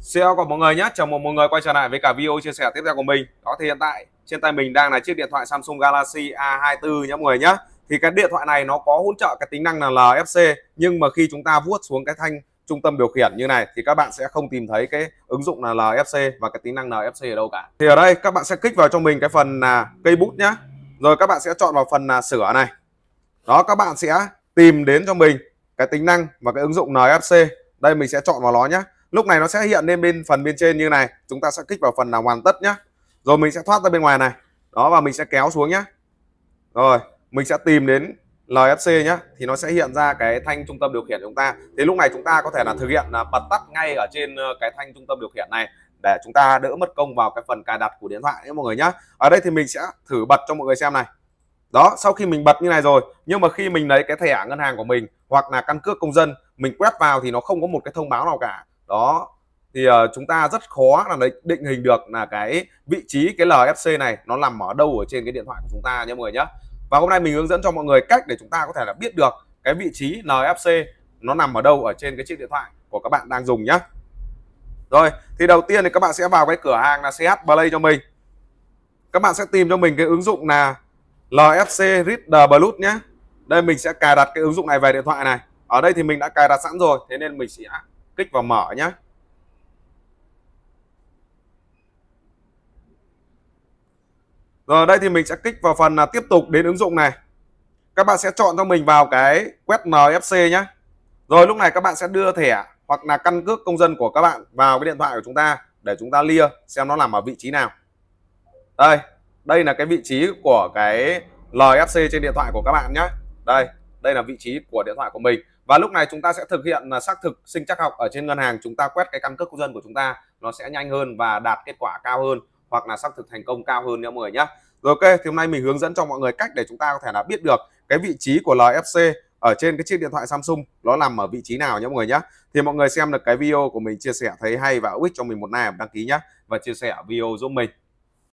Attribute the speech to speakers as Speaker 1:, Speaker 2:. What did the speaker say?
Speaker 1: Xin chào mọi người nhé, chào mừng mọi người quay trở lại với cả video chia sẻ tiếp theo của mình Đó thì hiện tại trên tay mình đang là chiếc điện thoại Samsung Galaxy A24 nhé mọi người nhé Thì cái điện thoại này nó có hỗ trợ cái tính năng là LFC Nhưng mà khi chúng ta vuốt xuống cái thanh trung tâm điều khiển như này thì các bạn sẽ không tìm thấy cái ứng dụng là LFC và cái tính năng LFC ở đâu cả Thì ở đây các bạn sẽ kích vào cho mình cái phần là cây bút nhá Rồi các bạn sẽ chọn vào phần là sửa này đó các bạn sẽ tìm đến cho mình cái tính năng và cái ứng dụng NFC đây mình sẽ chọn vào nó nhé lúc này nó sẽ hiện lên bên phần bên trên như này chúng ta sẽ kích vào phần là hoàn tất nhé rồi mình sẽ thoát ra bên ngoài này đó và mình sẽ kéo xuống nhé rồi mình sẽ tìm đến LFC nhé thì nó sẽ hiện ra cái thanh trung tâm điều khiển chúng ta thì lúc này chúng ta có thể là thực hiện là bật tắt ngay ở trên ờ, cái thanh trung tâm điều khiển này để chúng ta đỡ mất công vào cái phần cài đặt của điện thoại nhé mọi người nhé ở đây thì mình sẽ thử bật cho mọi người xem này đó sau khi mình bật như này rồi nhưng mà khi mình lấy cái thẻ ngân hàng của mình hoặc là căn cước công dân mình quét vào thì nó không có một cái thông báo nào cả đó thì uh, chúng ta rất khó là định hình được là cái vị trí cái LFC này nó nằm ở đâu ở trên cái điện thoại của chúng ta nhé mọi người nhé và hôm nay mình hướng dẫn cho mọi người cách để chúng ta có thể là biết được cái vị trí LFC nó nằm ở đâu ở trên cái chiếc điện thoại của các bạn đang dùng nhé rồi thì đầu tiên thì các bạn sẽ vào cái cửa hàng là CH Play cho mình các bạn sẽ tìm cho mình cái ứng dụng là LFC Reader Bluetooth nhé đây mình sẽ cài đặt cái ứng dụng này về điện thoại này ở đây thì mình đã cài đặt sẵn rồi thế nên mình sẽ kích vào mở nhé rồi đây thì mình sẽ kích vào phần là tiếp tục đến ứng dụng này các bạn sẽ chọn cho mình vào cái quét NFC nhé rồi lúc này các bạn sẽ đưa thẻ hoặc là căn cước công dân của các bạn vào cái điện thoại của chúng ta để chúng ta lia xem nó nằm ở vị trí nào đây đây là cái vị trí của cái LFC trên điện thoại của các bạn nhé đây đây là vị trí của điện thoại của mình và lúc này chúng ta sẽ thực hiện là xác thực sinh chắc học ở trên ngân hàng chúng ta quét cái căn cước công dân của chúng ta nó sẽ nhanh hơn và đạt kết quả cao hơn hoặc là xác thực thành công cao hơn nữa mọi người nhé rồi ok thì hôm nay mình hướng dẫn cho mọi người cách để chúng ta có thể là biết được cái vị trí của LFC ở trên cái chiếc điện thoại Samsung nó nằm ở vị trí nào nhé mọi người nhé thì mọi người xem được cái video của mình chia sẻ thấy hay và hữu ích cho mình một like đăng ký nhé và chia sẻ video giúp mình